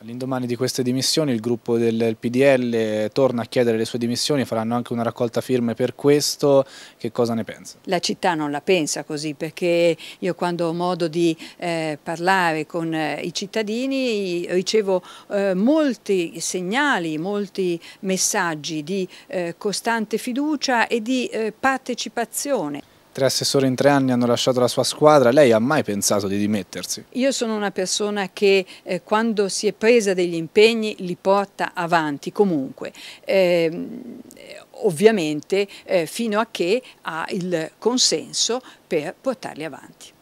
All'indomani di queste dimissioni il gruppo del PDL torna a chiedere le sue dimissioni, faranno anche una raccolta firme per questo, che cosa ne pensa? La città non la pensa così perché io quando ho modo di eh, parlare con eh, i cittadini ricevo eh, molti segnali, molti messaggi di eh, costante fiducia e di eh, partecipazione tre assessori in tre anni hanno lasciato la sua squadra, lei ha mai pensato di dimettersi? Io sono una persona che eh, quando si è presa degli impegni li porta avanti comunque. Eh, ovviamente eh, fino a che ha il consenso per portarli avanti.